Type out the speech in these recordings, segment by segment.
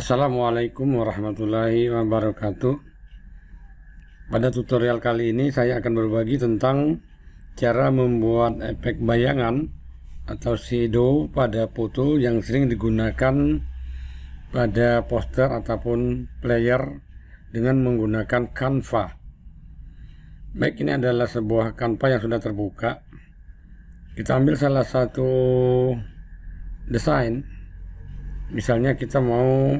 Assalamualaikum warahmatullahi wabarakatuh Pada tutorial kali ini saya akan berbagi tentang cara membuat efek bayangan atau shadow pada foto yang sering digunakan pada poster ataupun player dengan menggunakan Canva Baik ini adalah sebuah Canva yang sudah terbuka Kita ambil salah satu desain misalnya kita mau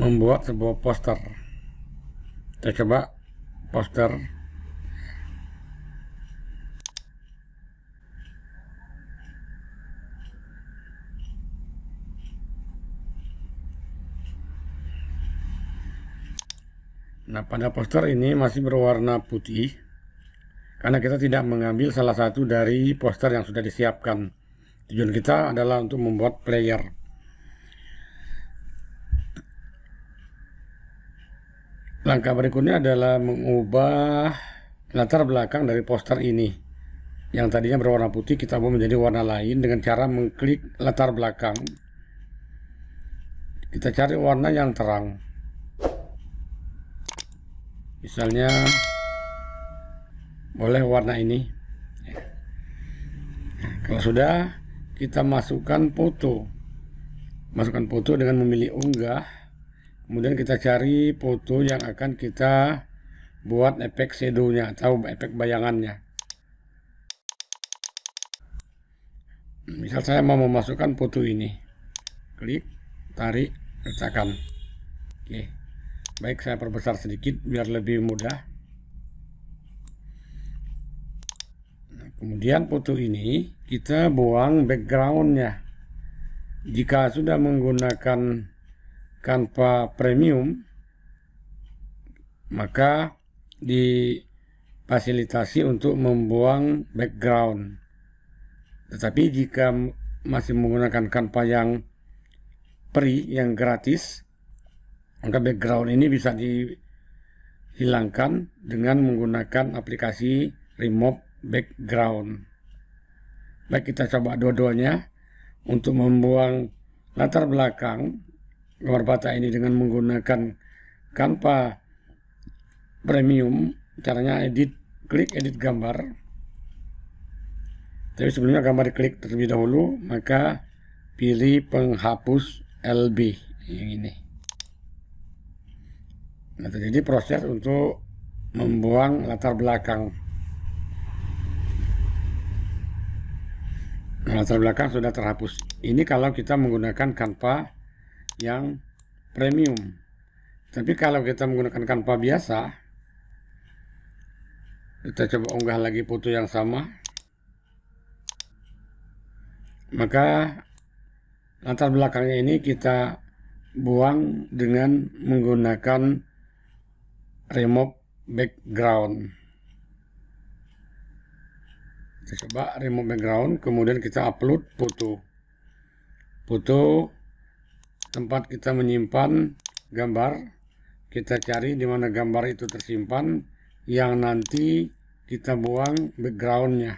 membuat sebuah poster kita coba poster Nah, pada poster ini masih berwarna putih karena kita tidak mengambil salah satu dari poster yang sudah disiapkan. Tujuan kita adalah untuk membuat player. Langkah berikutnya adalah mengubah latar belakang dari poster ini. Yang tadinya berwarna putih kita ubah menjadi warna lain dengan cara mengklik latar belakang. Kita cari warna yang terang. Misalnya boleh warna ini. Kalau sudah kita masukkan foto masukkan foto dengan memilih unggah kemudian kita cari foto yang akan kita buat efek shadownya atau efek bayangannya misal saya mau memasukkan foto ini klik tarik letakkan oke baik saya perbesar sedikit biar lebih mudah Kemudian foto ini kita buang backgroundnya. Jika sudah menggunakan Canva Premium, maka difasilitasi untuk membuang background. Tetapi jika masih menggunakan Canva yang free, yang gratis, maka background ini bisa dihilangkan dengan menggunakan aplikasi remove background. Baik kita coba dua-duanya untuk membuang latar belakang luar bata ini dengan menggunakan Canva Premium. Caranya edit, klik edit gambar. Tapi sebelumnya gambar diklik terlebih dahulu, maka pilih penghapus LB yang ini. Nah, jadi proses untuk membuang latar belakang latar belakang sudah terhapus. Ini kalau kita menggunakan Canva yang premium. Tapi kalau kita menggunakan Canva biasa, kita coba unggah lagi foto yang sama. Maka latar belakangnya ini kita buang dengan menggunakan remove background kita coba remove background kemudian kita upload foto foto tempat kita menyimpan gambar kita cari di mana gambar itu tersimpan yang nanti kita buang backgroundnya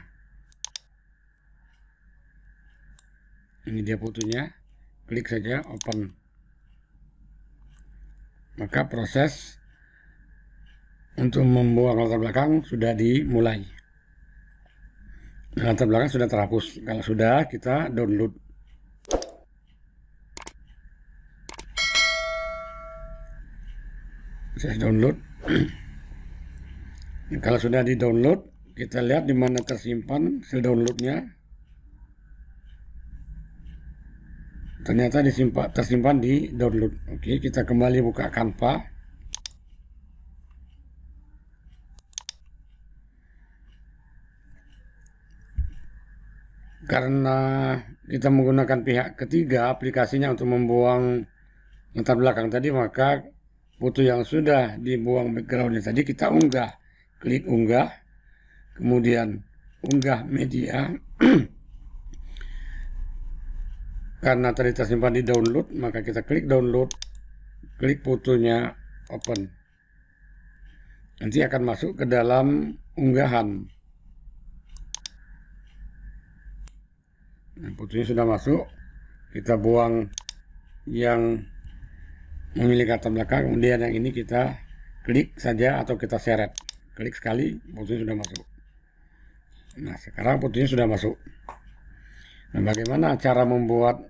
ini dia fotonya klik saja open maka proses untuk membuang latar belakang sudah dimulai latar belakang sudah terhapus kalau sudah kita download saya download kalau sudah di download kita lihat di mana tersimpan sel downloadnya ternyata disimpan tersimpan di download oke kita kembali buka kanva karena kita menggunakan pihak ketiga aplikasinya untuk membuang latar belakang tadi maka foto yang sudah dibuang backgroundnya tadi kita unggah klik unggah kemudian unggah media karena tadi tersimpan di download maka kita klik download klik fotonya open nanti akan masuk ke dalam unggahan Nah, putih sudah masuk. Kita buang yang memiliki kata belakang. Kemudian yang ini kita klik saja atau kita seret. Klik sekali, putih sudah masuk. Nah, sekarang putihnya sudah masuk. Nah, bagaimana cara membuat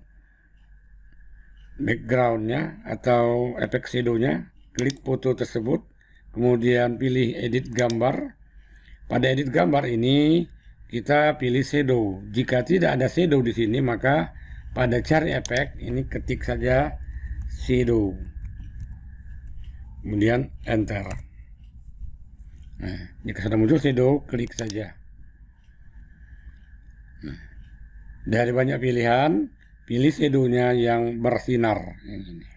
backgroundnya atau efek shadownya? Klik foto tersebut, kemudian pilih edit gambar. Pada edit gambar ini, kita pilih shadow. Jika tidak ada shadow di sini, maka pada cari efek ini ketik saja shadow. Kemudian enter. Nah, jika sudah muncul shadow, klik saja. Nah, dari banyak pilihan, pilih shadownya yang bersinar yang ini.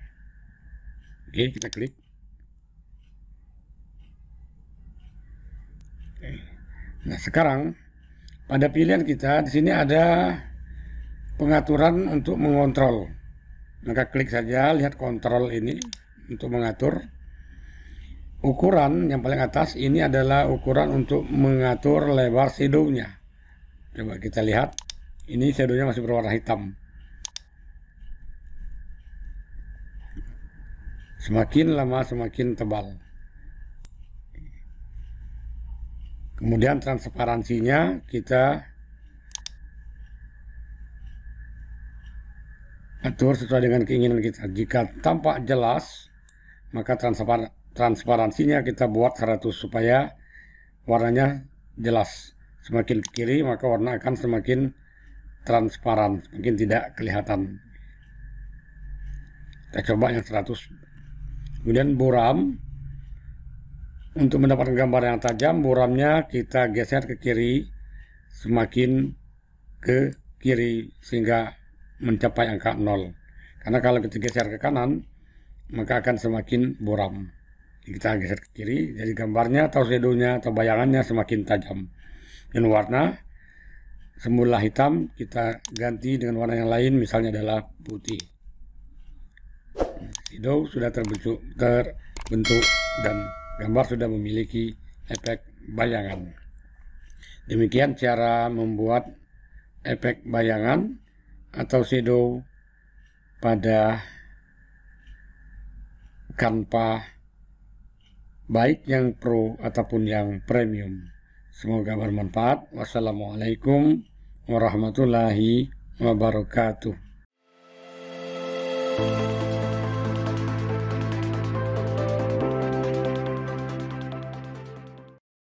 Oke, kita klik. Nah, sekarang pada pilihan kita, di sini ada pengaturan untuk mengontrol. Maka klik saja, lihat kontrol ini untuk mengatur. Ukuran yang paling atas ini adalah ukuran untuk mengatur lebar shadownya. Coba kita lihat, ini shadownya masih berwarna hitam. Semakin lama semakin tebal. kemudian transparansinya kita atur sesuai dengan keinginan kita jika tampak jelas maka transpar transparansinya kita buat 100 supaya warnanya jelas semakin ke kiri maka warna akan semakin transparan mungkin tidak kelihatan kita coba yang 100 kemudian buram untuk mendapatkan gambar yang tajam, buramnya kita geser ke kiri, semakin ke kiri sehingga mencapai angka 0. Karena kalau kita geser ke kanan, maka akan semakin buram. Kita geser ke kiri, jadi gambarnya atau shadow atau bayangannya semakin tajam. Dan warna, semula hitam, kita ganti dengan warna yang lain, misalnya adalah putih. Shadow sudah terbentuk, terbentuk dan gambar sudah memiliki efek bayangan. Demikian cara membuat efek bayangan atau shadow pada Canva baik yang pro ataupun yang premium. Semoga bermanfaat. Wassalamualaikum warahmatullahi wabarakatuh.